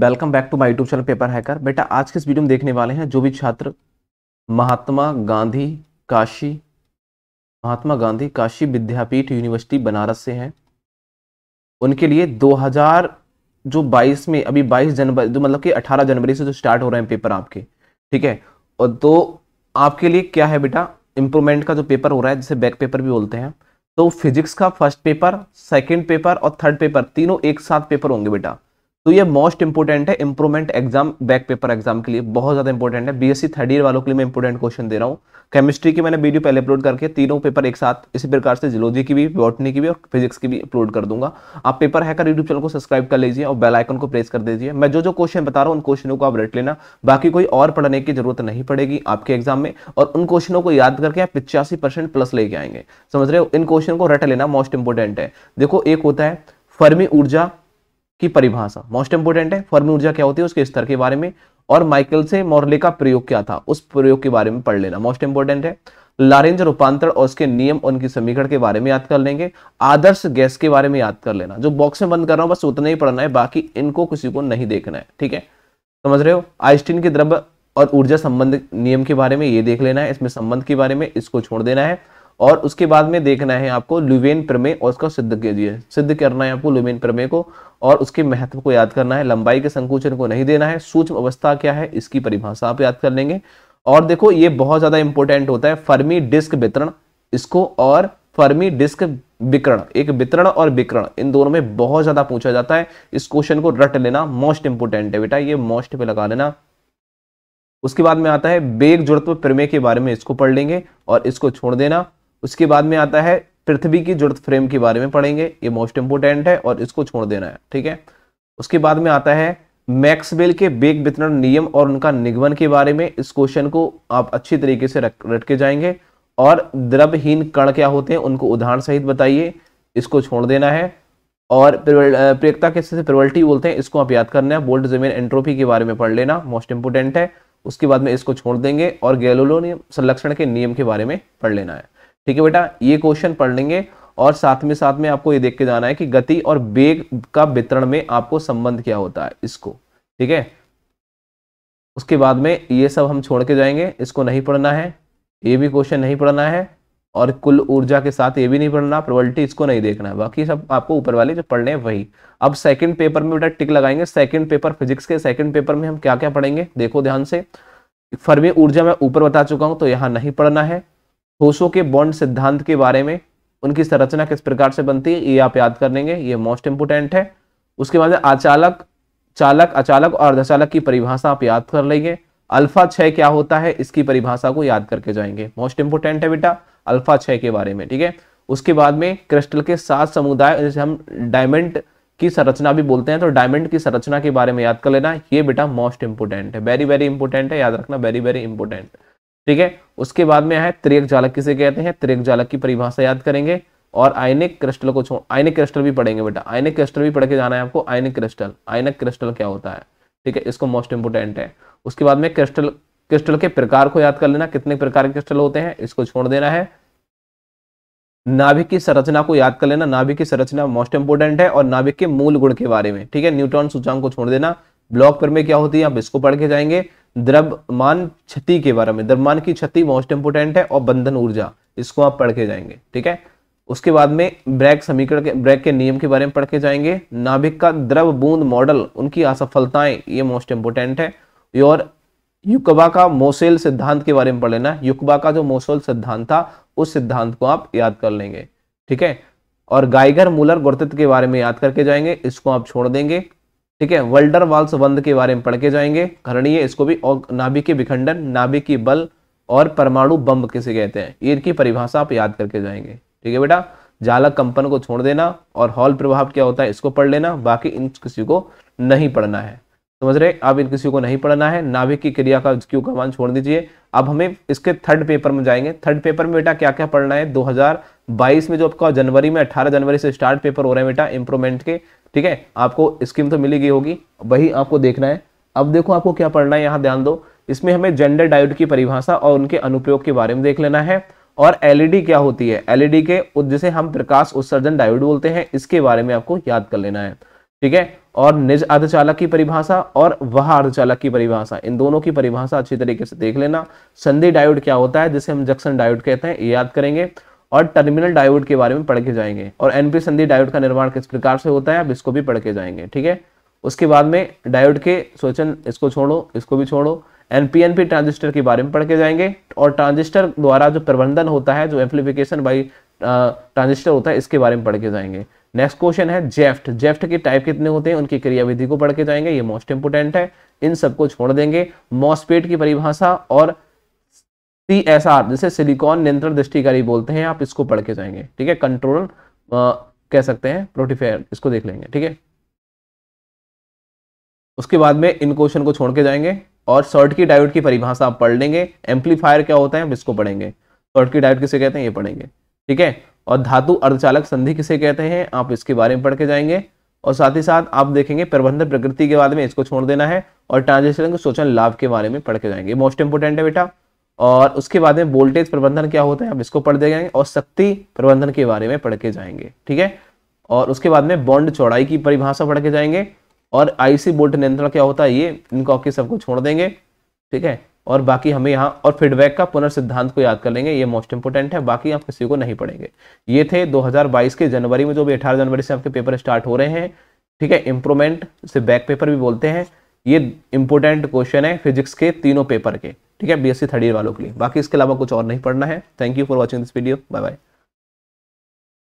welcome back to my YouTube channel paper hacker बेटा आज के इस वीडियो में देखने वाले हैं जो भी छात्र महात्मा गांधी काशी महात्मा गांधी काशी विद्यापीठ यूनिवर्सिटी बनारस से हैं उनके लिए 2000 जो 22 में अभी 22 जनवरी जो मतलब कि 18 जनवरी से जो स्टार्ट हो रहे हैं पेपर आपके ठीक है और तो आपके लिए क्या है बेटा इम्प्रूवमेंट का जो पेपर हो रहा है जिसे बैक पेपर भी बोलते हैं तो फिजिक्स का फर्स्ट पेपर सेकेंड पेपर और थर्ड पेपर तीनों एक साथ पेपर होंगे बेटा तो ये मोस्ट इंपॉर्टेंट है improvement exam back paper exam के लिए बहुत ज्यादा इंपॉर्टेंट है बीएससी थर्ड ईयर वालों के लिए मैं इंपॉर्टेंट क्वेश्चन दे रहा हूँ केमिस्ट्री की मैंने वीडियो पहले अपलोड करके तीनों पेपर एक साथ इसी प्रकार से जियोलॉजी की भी बॉटनी की भी और फिजिक्स की भी अपलोड कर दूंगा आप पेपर कर यूट्यूब चैनल को सब्सक्राइब कर लीजिए और बेल आइकन को प्रेस कर दीजिए मैं जो जो क्वेश्चन बता रहा हूँ उन क्वेश्चनों को आप रट लेना बाकी कोई और पढ़ने की जरूरत नहीं पड़ेगी आपके एग्जाम में और उन क्वेश्चनों को याद करके आप पिचासी प्लस लेके आएंगे समझ रहे हो इन क्वेश्चन को रट लेना मोस्ट इंपॉर्टेंट है देखो एक होता है फर्मी ऊर्जा की परिभाषा मोस्ट इंपोर्टेंट है फर्मी ऊर्जा क्या होती है उसके स्तर के बारे में और माइकल से मॉर्ले का प्रयोग क्या था उस प्रयोग के बारे में पढ़ लेना मोस्ट इंपोर्टेंट है लारेंज रूपांतर और उसके नियम उनकी समीकरण के बारे में याद कर लेंगे आदर्श गैस के बारे में याद कर लेना जो बॉक्स में बंद कर रहा हूं बस उतना ही पढ़ना है बाकी इनको किसी को नहीं देखना है ठीक है समझ रहे हो आइस्टीन के द्रव्य और ऊर्जा संबंध नियम के बारे में ये देख लेना है इसमें संबंध के बारे में इसको छोड़ देना है और उसके बाद में देखना है आपको लुवेन प्रमेय और उसका सिद्ध कीजिए सिद्ध करना है आपको लुवेन प्रमेय को और उसके महत्व को याद करना है लंबाई के संकुचन को नहीं देना है सूक्ष्म अवस्था क्या है इसकी परिभाषा आप याद कर लेंगे और देखो ये बहुत ज़्यादा इंपॉर्टेंट होता है फर्मी डिस्क वितरण इसको और फर्मी डिस्क विकरण एक वितरण और विकरण इन दोनों में बहुत ज़्यादा पूछा जाता है इस क्वेश्चन को रट लेना मोस्ट इंपोर्टेंट है बेटा ये मोस्ट पे लगा लेना उसके बाद में आता है बेग जुड़त्व प्रमेय के बारे में इसको पढ़ लेंगे और इसको छोड़ देना उसके बाद में आता है पृथ्वी की जुड़त फ्रेम के बारे में पढ़ेंगे ये मोस्ट इंपोर्टेंट है और इसको छोड़ देना है ठीक है उसके बाद में आता है मैक्सवेल के बेग वितरण नियम और उनका निगमन के बारे में इस क्वेश्चन को आप अच्छी तरीके से रट, के जाएंगे और द्रवहीन कण क्या होते हैं उनको उदाहरण सहित बताइए इसको छोड़ देना है और प्रियता कैसे प्रवल्टी बोलते हैं इसको आप याद करना है बोल्ड जमीन एंट्रोपी के बारे में पढ़ लेना मोस्ट इंपोर्टेंट है उसके बाद में इसको छोड़ देंगे और गैलोलो नियम संरक्षण के नियम के बारे में पढ़ लेना है ठीक है बेटा ये क्वेश्चन पढ़ लेंगे और साथ में साथ में आपको ये देख के जाना है कि गति और वेग का वितरण में आपको संबंध क्या होता है इसको ठीक है उसके बाद में ये सब हम छोड़ के जाएंगे इसको नहीं पढ़ना है ये भी क्वेश्चन नहीं पढ़ना है और कुल ऊर्जा के साथ ये भी नहीं पढ़ना प्रोबलिटी इसको नहीं देखना है बाकी सब आपको ऊपर वाले जो पढ़ने हैं वही अब सेकंड पेपर में बेटा टिक लगाएंगे सेकंड पेपर फिजिक्स के सेकंड पेपर में हम क्या क्या पढ़ेंगे देखो ध्यान से फर्मी ऊर्जा मैं ऊपर बता चुका हूं तो यहाँ नहीं पढ़ना है ठोसो के बॉन्ड सिद्धांत के बारे में उनकी संरचना किस प्रकार से बनती है ये आप याद कर लेंगे ये मोस्ट इंपोर्टेंट है उसके बाद अचालक चालक अचालक और अर्धचालक की परिभाषा आप याद कर लेंगे अल्फा छह क्या होता है इसकी परिभाषा को याद करके जाएंगे मोस्ट इंपोर्टेंट है बेटा अल्फा छह के बारे में ठीक है उसके बाद में क्रिस्टल के सात समुदाय जैसे हम डायमंड की संरचना भी बोलते हैं तो डायमंड की संरचना के बारे में याद कर लेना ये बेटा मोस्ट इंपोर्टेंट है वेरी वेरी इंपोर्टेंट है याद रखना वेरी वेरी इंपोर्टेंट ठीक है उसके बाद में है त्रियक जालक किसे कहते हैं त्रियक जालक की परिभाषा याद करेंगे और आयनिक क्रिस्टल को छोड़ आयनिक क्रिस्टल भी पढ़ेंगे बेटा आयनिक क्रिस्टल भी पढ़ के जाना है आपको आयनिक क्रिस्टल आयनिक क्रिस्टल क्या होता है ठीक है इसको मोस्ट इंपोर्टेंट है उसके बाद में क्रिस्टल क्रिस्टल के प्रकार को याद कर लेना कितने प्रकार के क्रिस्टल होते हैं इसको छोड़ देना है नाभिक की संरचना को याद कर लेना नाभिक की संरचना मोस्ट इंपोर्टेंट है और नाभिक के मूल गुण के बारे में ठीक है न्यूट्रॉन सूचांक को छोड़ देना ब्लॉक पर में क्या होती है आप इसको पढ़ के जाएंगे द्रव्यमान क्षति के बारे में द्रव्यमान की क्षति मोस्ट इंपोर्टेंट है और बंधन ऊर्जा इसको आप पढ़ के जाएंगे ठीक है उसके बाद में ब्रैक समीकरण के ब्रैक के नियम के बारे में पढ़ के जाएंगे नाभिक का द्रव बूंद मॉडल उनकी असफलताएं ये मोस्ट इंपोर्टेंट है और युकबा का मोसेल सिद्धांत के बारे में पढ़ लेना युकबा का जो मोसेल सिद्धांत था उस सिद्धांत को आप याद कर लेंगे ठीक है और गाइगर मूलर गुरुत्व के बारे में याद करके जाएंगे इसको आप छोड़ देंगे ठीक है वर्ल्डर वाल्स बंद के बारे में पढ़ के जाएंगे खरणीय इसको भी और नाभिकीय विखंडन नाभिकीय बल और परमाणु बम किसे कहते हैं इनकी परिभाषा आप याद करके जाएंगे ठीक है बेटा जालक कंपन को छोड़ देना और हॉल प्रभाव क्या होता है इसको पढ़ लेना बाकी इन किसी को नहीं पढ़ना है समझ रहे आप इन किसी को नहीं पढ़ना है नाभिक की क्रिया का क्यों कमान छोड़ दीजिए अब हमें इसके थर्ड पेपर में जाएंगे थर्ड पेपर में बेटा क्या क्या पढ़ना है 2000 बाईस में जो आपका जनवरी में अट्ठारह जनवरी से स्टार्ट पेपर हो रहे हैं बेटा इंप्रूवमेंट के ठीक है आपको स्कीम तो मिली गई होगी वही आपको देखना है अब देखो आपको क्या पढ़ना है यहाँ ध्यान दो इसमें हमें जेंडर डायोड की परिभाषा और उनके अनुप्रयोग के बारे में देख लेना है और एलईडी e क्या होती है एलईडी e के जिसे हम प्रकाश उत्सर्जन डायोड बोलते हैं इसके बारे में आपको याद कर लेना है ठीक है और निज अर्धचालक की परिभाषा और वह अर्धचालक की परिभाषा इन दोनों की परिभाषा अच्छी तरीके से देख लेना संधि डायोड क्या होता है जिसे हम जक्सन डायोड कहते हैं याद करेंगे और टर्मिनल डायोड के बारे में पढ़ के जाएंगे और एनपी संधि डायोड का निर्माण किस प्रकार से होता है आप इसको भी पढ़ के जाएंगे ठीक है उसके बाद में डायोड के सोचन इसको छोड़ो इसको भी छोड़ो एनपीएनपी ट्रांजिस्टर के बारे में पढ़ के जाएंगे और ट्रांजिस्टर द्वारा जो प्रबंधन होता है जो एम्प्लीफिकेशन बाई ट्रांजिस्टर होता है इसके बारे में पढ़ के जाएंगे नेक्स्ट क्वेश्चन है जेफ्ट जेफ्ट के टाइप कितने होते हैं उनकी क्रियाविधि को पढ़ के जाएंगे ये मोस्ट इंपोर्टेंट है इन सबको छोड़ देंगे मॉस्पेट की परिभाषा और सी एस आर जिसे सिलिकॉन नियंत्रण दृष्टिकारी बोलते हैं आप इसको पढ़ के जाएंगे ठीक है कंट्रोल कह सकते हैं प्रोटीफेयर इसको देख लेंगे ठीक है उसके बाद में इन क्वेश्चन को छोड़ के जाएंगे और शॉर्ट की डायोड की परिभाषा आप पढ़ लेंगे एम्पलीफायर क्या होता है हम इसको पढ़ेंगे शॉर्ट की डायोड किसे कहते हैं ये पढ़ेंगे ठीक है और धातु अर्धचालक संधि किसे कहते हैं आप इसके बारे में पढ़ के जाएंगे और साथ ही साथ आप देखेंगे प्रबंधन प्रकृति के बारे में इसको छोड़ देना है और ट्रांजेक्शन शोषण लाभ के बारे में पढ़ के जाएंगे मोस्ट इंपोर्टेंट है बेटा और उसके बाद में वोल्टेज प्रबंधन क्या होता है हम इसको पढ़ दे जाएंगे और शक्ति प्रबंधन के बारे में पढ़ के जाएंगे ठीक है और उसके बाद में बॉन्ड चौड़ाई की परिभाषा पढ़ के जाएंगे और आईसी बोल्ट नियंत्रण क्या होता है ये इनको आपके सबको छोड़ देंगे ठीक है और बाकी हमें यहाँ और फीडबैक का पुनर्सिद्धांत को याद कर लेंगे ये मोस्ट इंपोर्टेंट है बाकी आप किसी को नहीं पढ़ेंगे ये थे 2022 के जनवरी में जो भी अठारह जनवरी से आपके पेपर स्टार्ट हो रहे हैं ठीक है इम्प्रूवमेंट से बैक पेपर भी बोलते हैं ये इंपोर्टेंट क्वेश्चन है फिजिक्स के तीनों पेपर के ठीक है बी सी थर्ड ईयर वालों के लिए बाकी इसके अलावा कुछ और नहीं पढ़ना है thank you for watching this video bye bye